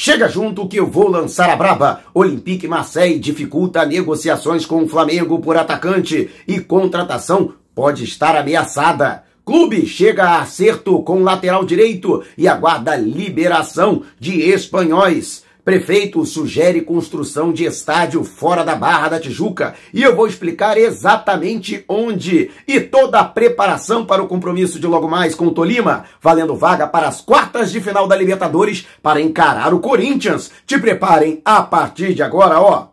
Chega junto que eu vou lançar a braba. Olympique Marseille dificulta negociações com o Flamengo por atacante e contratação pode estar ameaçada. Clube chega a acerto com lateral direito e aguarda liberação de espanhóis. Prefeito sugere construção de estádio fora da Barra da Tijuca e eu vou explicar exatamente onde. E toda a preparação para o compromisso de logo mais com o Tolima, valendo vaga para as quartas de final da Libertadores para encarar o Corinthians. Te preparem a partir de agora, ó.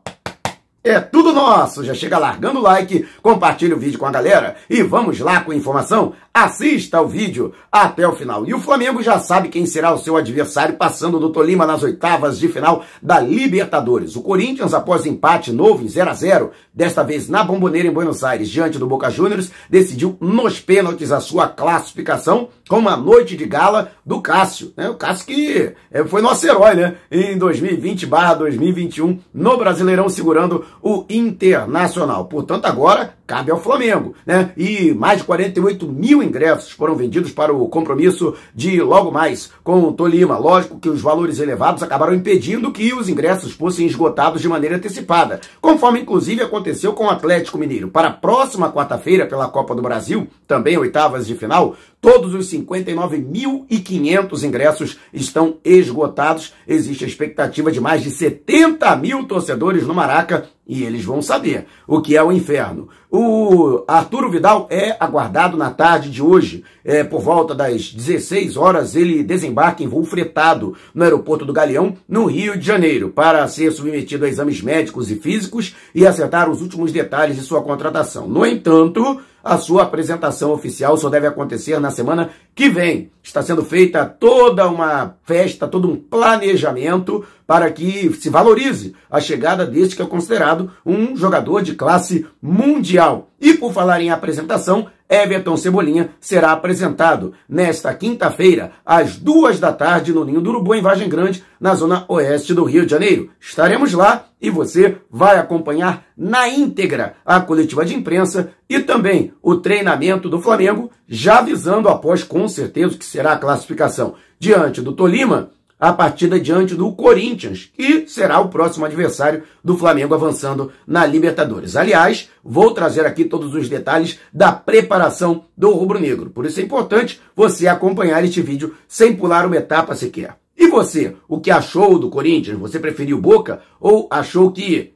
É tudo nosso! Já chega largando o like, compartilha o vídeo com a galera e vamos lá com a informação. Assista ao vídeo até o final. E o Flamengo já sabe quem será o seu adversário passando do Tolima nas oitavas de final da Libertadores. O Corinthians, após empate novo em 0 a 0 desta vez na Bomboneira em Buenos Aires, diante do Boca Juniors, decidiu nos pênaltis a sua classificação com uma noite de gala do Cássio. Né? O Cássio que é, foi nosso herói né? em 2020 barra 2021 no Brasileirão, segurando o Internacional. Portanto, agora cabe ao Flamengo, né? E mais de 48 mil ingressos foram vendidos para o compromisso de logo mais com o Tolima. Lógico que os valores elevados acabaram impedindo que os ingressos fossem esgotados de maneira antecipada, conforme inclusive aconteceu com o Atlético Mineiro. Para a próxima quarta-feira, pela Copa do Brasil, também oitavas de final, todos os 59.500 ingressos estão esgotados. Existe a expectativa de mais de 70 mil torcedores no Maraca e eles vão saber o que é o inferno. O Arturo Vidal é aguardado na tarde de hoje. É, por volta das 16 horas, ele desembarca em voo fretado no aeroporto do Galeão, no Rio de Janeiro, para ser submetido a exames médicos e físicos e acertar os últimos detalhes de sua contratação. No entanto, a sua apresentação oficial só deve acontecer na semana que vem. Está sendo feita toda uma festa, todo um planejamento para que se valorize a chegada deste que é considerado um jogador de classe mundial. E por falar em apresentação, Everton Cebolinha será apresentado nesta quinta-feira, às duas da tarde, no Ninho do Urubu, em Vargem Grande, na zona oeste do Rio de Janeiro. Estaremos lá e você vai acompanhar na íntegra a coletiva de imprensa e também o treinamento do Flamengo, já avisando após, com certeza, que será a classificação diante do Tolima a partida diante do Corinthians, que será o próximo adversário do Flamengo avançando na Libertadores. Aliás, vou trazer aqui todos os detalhes da preparação do rubro-negro. Por isso é importante você acompanhar este vídeo sem pular uma etapa sequer. E você, o que achou do Corinthians? Você preferiu Boca ou achou que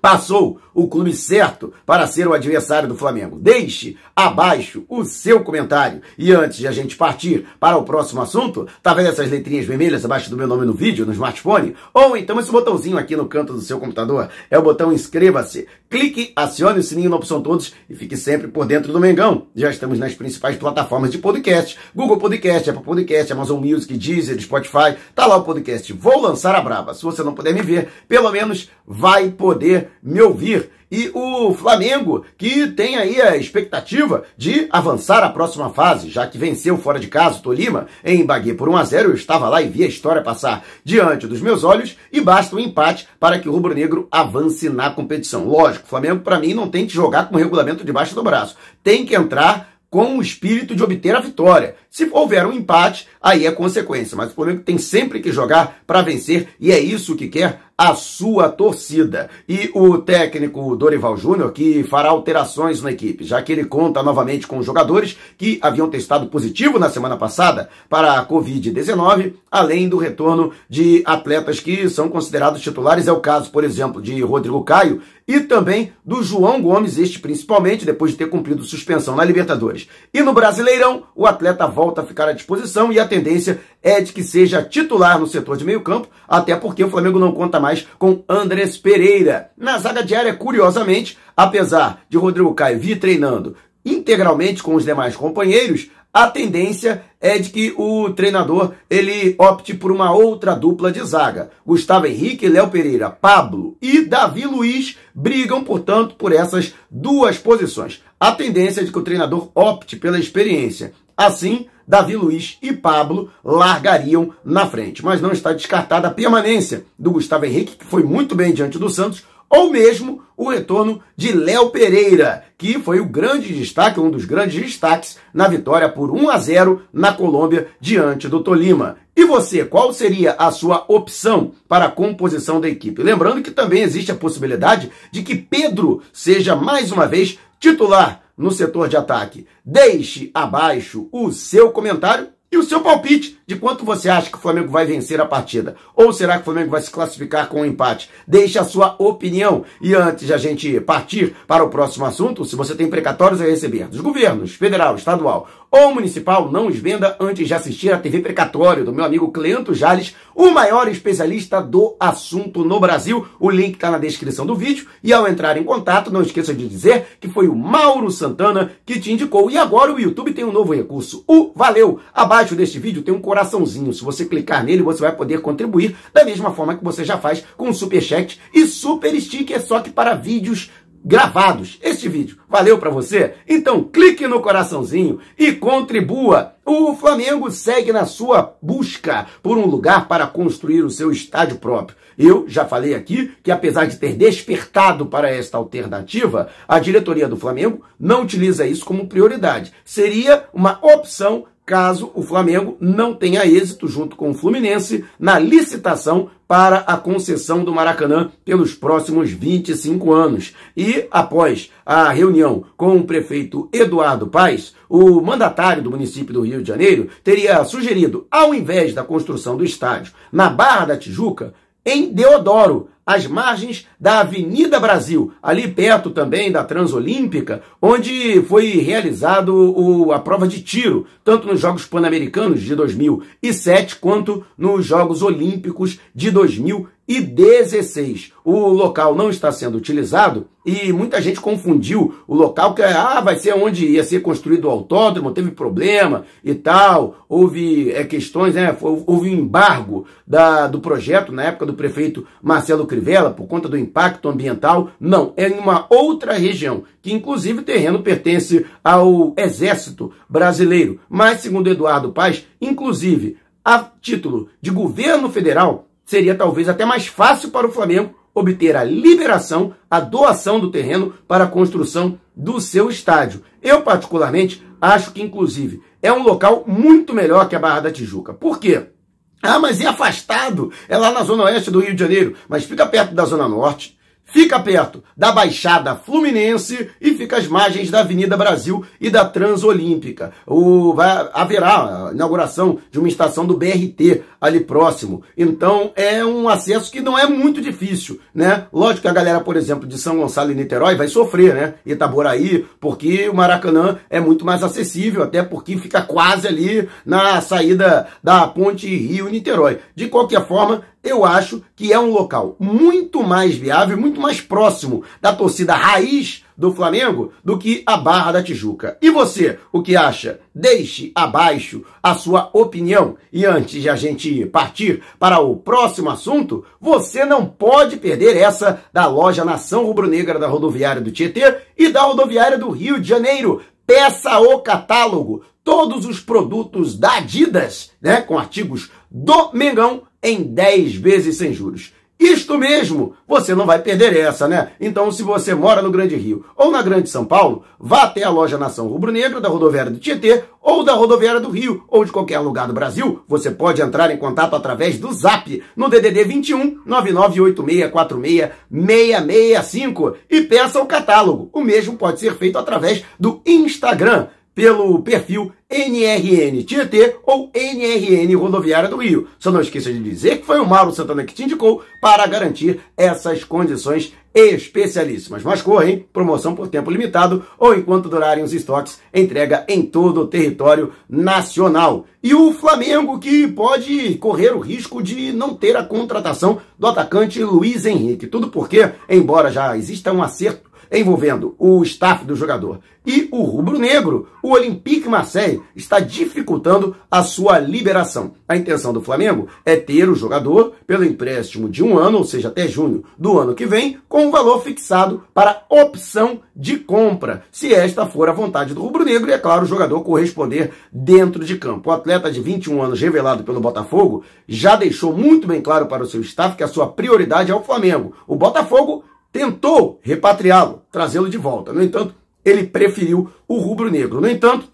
passou o clube certo para ser o adversário do Flamengo. Deixe abaixo o seu comentário. E antes de a gente partir para o próximo assunto, tá vendo essas letrinhas vermelhas abaixo do meu nome no vídeo, no smartphone? Ou então esse botãozinho aqui no canto do seu computador, é o botão inscreva-se. Clique, acione o sininho na opção todos e fique sempre por dentro do Mengão. Já estamos nas principais plataformas de podcast, Google Podcast, Apple Podcast, Amazon Music, Deezer, Spotify, tá lá o podcast. Vou lançar a braba. Se você não puder me ver, pelo menos vai poder me ouvir. E o Flamengo, que tem aí a expectativa de avançar à próxima fase, já que venceu fora de casa o Tolima em Bagui por 1 a 0 eu estava lá e vi a história passar diante dos meus olhos, e basta um empate para que o Rubro Negro avance na competição. Lógico, o Flamengo, para mim, não tem que jogar com o regulamento debaixo do braço. Tem que entrar com o espírito de obter a vitória. Se houver um empate, aí é consequência, mas o Flamengo tem sempre que jogar para vencer e é isso que quer a sua torcida. E o técnico Dorival Júnior que fará alterações na equipe, já que ele conta novamente com jogadores que haviam testado positivo na semana passada para a Covid-19, além do retorno de atletas que são considerados titulares. É o caso, por exemplo, de Rodrigo Caio e também do João Gomes, este principalmente depois de ter cumprido suspensão na Libertadores. E no Brasileirão, o atleta volta a ficar à disposição e a tendência é de que seja titular no setor de meio-campo, até porque o Flamengo não conta mais mais com Andrés Pereira. Na zaga diária, curiosamente, apesar de Rodrigo Caio vir treinando integralmente com os demais companheiros, a tendência é de que o treinador ele opte por uma outra dupla de zaga. Gustavo Henrique, Léo Pereira, Pablo e Davi Luiz brigam, portanto, por essas duas posições. A tendência é de que o treinador opte pela experiência Assim, Davi Luiz e Pablo largariam na frente. Mas não está descartada a permanência do Gustavo Henrique, que foi muito bem diante do Santos, ou mesmo o retorno de Léo Pereira, que foi o grande destaque, um dos grandes destaques na vitória por 1 a 0 na Colômbia diante do Tolima. E você, qual seria a sua opção para a composição da equipe? Lembrando que também existe a possibilidade de que Pedro seja mais uma vez titular no setor de ataque. Deixe abaixo o seu comentário e o seu palpite de quanto você acha que o Flamengo vai vencer a partida. Ou será que o Flamengo vai se classificar com um empate? Deixe a sua opinião. E antes de a gente partir para o próximo assunto, se você tem precatórios a receber dos governos federal, estadual ou municipal, não os venda antes de assistir a TV Precatório, do meu amigo Cleanto Jales, o maior especialista do assunto no Brasil. O link está na descrição do vídeo. E ao entrar em contato, não esqueça de dizer que foi o Mauro Santana que te indicou. E agora o YouTube tem um novo recurso, o Valeu. Abaixo deste vídeo tem um coraçãozinho. Se você clicar nele, você vai poder contribuir da mesma forma que você já faz com o Super Chat e Super Stick, é só que para vídeos gravados. Este vídeo valeu para você? Então clique no coraçãozinho e contribua. O Flamengo segue na sua busca por um lugar para construir o seu estádio próprio. Eu já falei aqui que apesar de ter despertado para esta alternativa, a diretoria do Flamengo não utiliza isso como prioridade. Seria uma opção caso o Flamengo não tenha êxito, junto com o Fluminense, na licitação para a concessão do Maracanã pelos próximos 25 anos. E, após a reunião com o prefeito Eduardo Paes, o mandatário do município do Rio de Janeiro teria sugerido, ao invés da construção do estádio na Barra da Tijuca, em Deodoro, às margens da Avenida Brasil, ali perto também da Transolímpica, onde foi realizado o, a prova de tiro, tanto nos Jogos Pan-Americanos de 2007 quanto nos Jogos Olímpicos de 2016. O local não está sendo utilizado e muita gente confundiu o local que é, ah, vai ser onde ia ser construído o autódromo, teve problema e tal, houve é, questões, né, houve um embargo da, do projeto na época do prefeito Marcelo Crivella, por conta do impacto ambiental, não, é em uma outra região, que inclusive o terreno pertence ao Exército Brasileiro. Mas, segundo Eduardo Paz, inclusive a título de governo federal, seria talvez até mais fácil para o Flamengo obter a liberação, a doação do terreno para a construção do seu estádio. Eu, particularmente, acho que, inclusive, é um local muito melhor que a Barra da Tijuca. Por quê? Ah, mas é afastado, é lá na zona oeste do Rio de Janeiro. Mas fica perto da zona norte, Fica perto da Baixada Fluminense e fica às margens da Avenida Brasil e da Transolímpica. O, vai, haverá a inauguração de uma estação do BRT ali próximo. Então é um acesso que não é muito difícil, né? Lógico que a galera, por exemplo, de São Gonçalo e Niterói vai sofrer, né? Itaboraí, porque o Maracanã é muito mais acessível, até porque fica quase ali na saída da ponte Rio-Niterói. De qualquer forma, eu acho que é um local muito mais viável, muito mais próximo da torcida raiz do Flamengo do que a Barra da Tijuca. E você, o que acha? Deixe abaixo a sua opinião. E antes de a gente partir para o próximo assunto, você não pode perder essa da loja Nação Rubro-Negra da Rodoviária do Tietê e da Rodoviária do Rio de Janeiro. Peça o catálogo todos os produtos da Adidas, né, com artigos do Mengão em 10 vezes sem juros. Isto mesmo, você não vai perder essa, né? Então, se você mora no Grande Rio ou na Grande São Paulo, vá até a loja Nação Rubro Negra da rodoviária do Tietê ou da rodoviária do Rio ou de qualquer lugar do Brasil. Você pode entrar em contato através do Zap no DDD 21 998646665 e peça o catálogo. O mesmo pode ser feito através do Instagram pelo perfil NRN Tietê ou NRN Rodoviária do Rio. Só não esqueça de dizer que foi o Mauro Santana que te indicou para garantir essas condições especialíssimas. Mas correm, promoção por tempo limitado ou enquanto durarem os estoques, entrega em todo o território nacional. E o Flamengo que pode correr o risco de não ter a contratação do atacante Luiz Henrique. Tudo porque, embora já exista um acerto envolvendo o staff do jogador e o rubro-negro, o Olympique Marseille está dificultando a sua liberação. A intenção do Flamengo é ter o jogador pelo empréstimo de um ano, ou seja, até junho do ano que vem, com um valor fixado para opção de compra, se esta for a vontade do rubro-negro e, é claro, o jogador corresponder dentro de campo. O atleta de 21 anos revelado pelo Botafogo já deixou muito bem claro para o seu staff que a sua prioridade é o Flamengo. O Botafogo tentou repatriá-lo, trazê-lo de volta. No entanto, ele preferiu o rubro-negro. No entanto,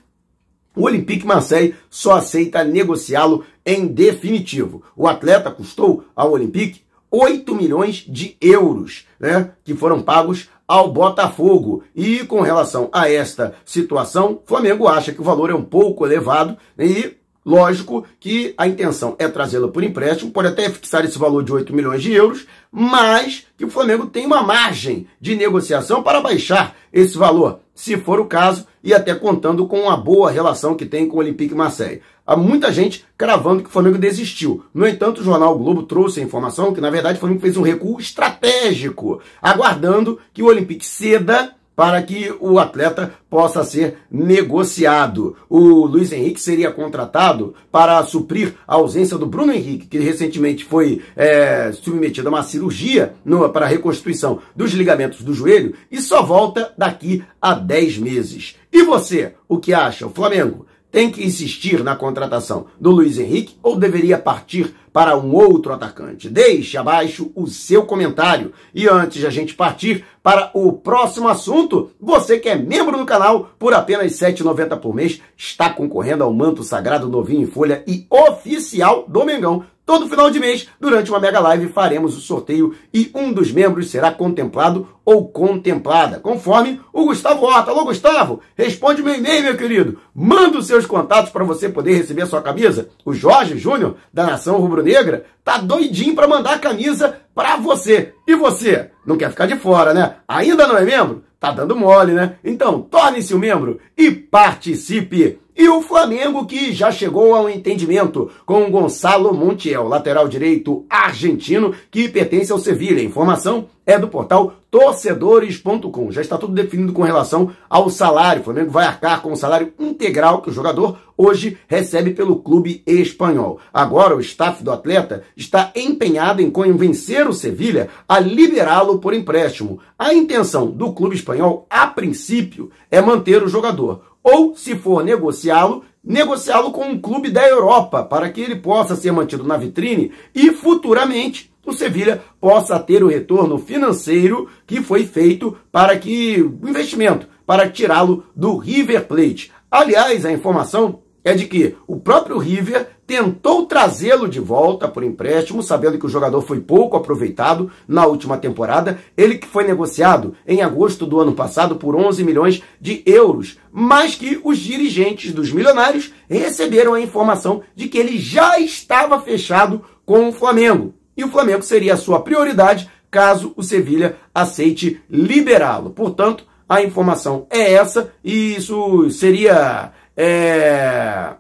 o Olympique Marseille só aceita negociá-lo em definitivo. O atleta custou ao Olympique 8 milhões de euros, né, que foram pagos ao Botafogo. E com relação a esta situação, Flamengo acha que o valor é um pouco elevado né, e Lógico que a intenção é trazê-la por empréstimo, pode até fixar esse valor de 8 milhões de euros, mas que o Flamengo tem uma margem de negociação para baixar esse valor, se for o caso, e até contando com uma boa relação que tem com o Olympique Marseille. Há muita gente cravando que o Flamengo desistiu. No entanto, o jornal o Globo trouxe a informação que, na verdade, o Flamengo fez um recuo estratégico, aguardando que o Olympique ceda para que o atleta possa ser negociado. O Luiz Henrique seria contratado para suprir a ausência do Bruno Henrique, que recentemente foi é, submetido a uma cirurgia no, para reconstrução dos ligamentos do joelho e só volta daqui a 10 meses. E você, o que acha? O Flamengo tem que insistir na contratação do Luiz Henrique ou deveria partir para um outro atacante? Deixe abaixo o seu comentário. E antes de a gente partir para o próximo assunto, você que é membro do canal, por apenas R$ 7,90 por mês, está concorrendo ao manto sagrado novinho em folha e oficial do Mengão Todo final de mês, durante uma mega live, faremos o sorteio e um dos membros será contemplado ou contemplada, conforme o Gustavo Horta. Alô, Gustavo, responde meu e-mail, meu querido. Manda os seus contatos para você poder receber a sua camisa. O Jorge Júnior, da Nação Rubro-Negra, tá doidinho para mandar a camisa para você. E você? Não quer ficar de fora, né? Ainda não é membro? Tá dando mole, né? Então, torne-se um membro e participe! E o Flamengo que já chegou a um entendimento com Gonçalo Montiel, lateral direito argentino que pertence ao Sevilha. Informação é do portal torcedores.com. Já está tudo definido com relação ao salário. O Flamengo vai arcar com o salário integral que o jogador hoje recebe pelo clube espanhol. Agora, o staff do atleta está empenhado em convencer o Sevilha a liberá-lo por empréstimo. A intenção do clube espanhol, a princípio, é manter o jogador. Ou, se for negociá-lo, negociá-lo com um clube da Europa, para que ele possa ser mantido na vitrine e futuramente o Sevilha possa ter o retorno financeiro que foi feito para que o investimento para tirá-lo do River Plate. Aliás, a informação é de que o próprio River tentou trazê-lo de volta por empréstimo, sabendo que o jogador foi pouco aproveitado na última temporada. Ele que foi negociado em agosto do ano passado por 11 milhões de euros, mas que os dirigentes dos milionários receberam a informação de que ele já estava fechado com o Flamengo. E o Flamengo seria a sua prioridade caso o Sevilha aceite liberá-lo. Portanto, a informação é essa e isso seria, é,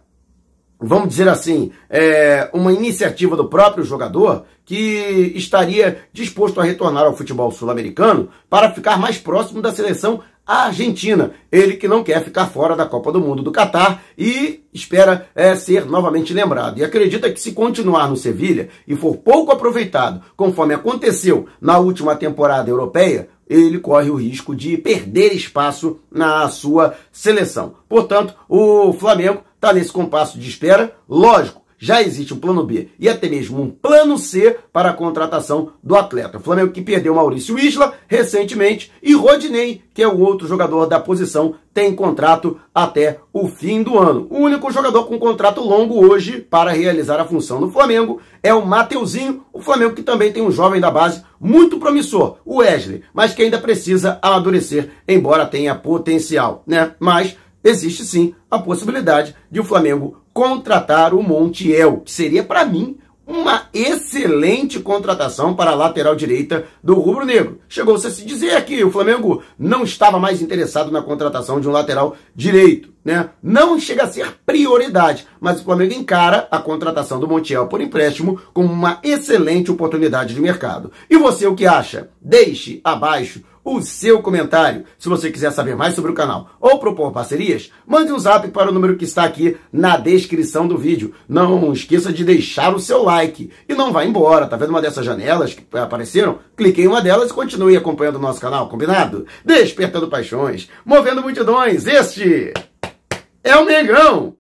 vamos dizer assim, é, uma iniciativa do próprio jogador que estaria disposto a retornar ao futebol sul-americano para ficar mais próximo da seleção a Argentina. Ele que não quer ficar fora da Copa do Mundo do Catar e espera é, ser novamente lembrado. E acredita que se continuar no Sevilha e for pouco aproveitado, conforme aconteceu na última temporada europeia, ele corre o risco de perder espaço na sua seleção. Portanto, o Flamengo está nesse compasso de espera, lógico já existe um plano B e até mesmo um plano C para a contratação do atleta. O Flamengo que perdeu Maurício Isla recentemente e Rodinei, que é o outro jogador da posição, tem contrato até o fim do ano. O único jogador com contrato longo hoje para realizar a função do Flamengo é o Mateuzinho, o Flamengo que também tem um jovem da base muito promissor, o Wesley, mas que ainda precisa amadurecer, embora tenha potencial, né? Mas existe sim a possibilidade de o Flamengo contratar o Montiel, que seria para mim uma excelente contratação para a lateral direita do Rubro Negro. Chegou-se a se dizer que o Flamengo não estava mais interessado na contratação de um lateral direito. Né? Não chega a ser prioridade, mas o Flamengo encara a contratação do Montiel por empréstimo como uma excelente oportunidade de mercado. E você o que acha? Deixe abaixo o seu comentário. Se você quiser saber mais sobre o canal ou propor parcerias, mande um zap para o número que está aqui na descrição do vídeo. Não esqueça de deixar o seu like e não vá embora. Tá vendo uma dessas janelas que apareceram? Clique em uma delas e continue acompanhando o nosso canal, combinado? Despertando paixões, movendo multidões. Este é o Mengão!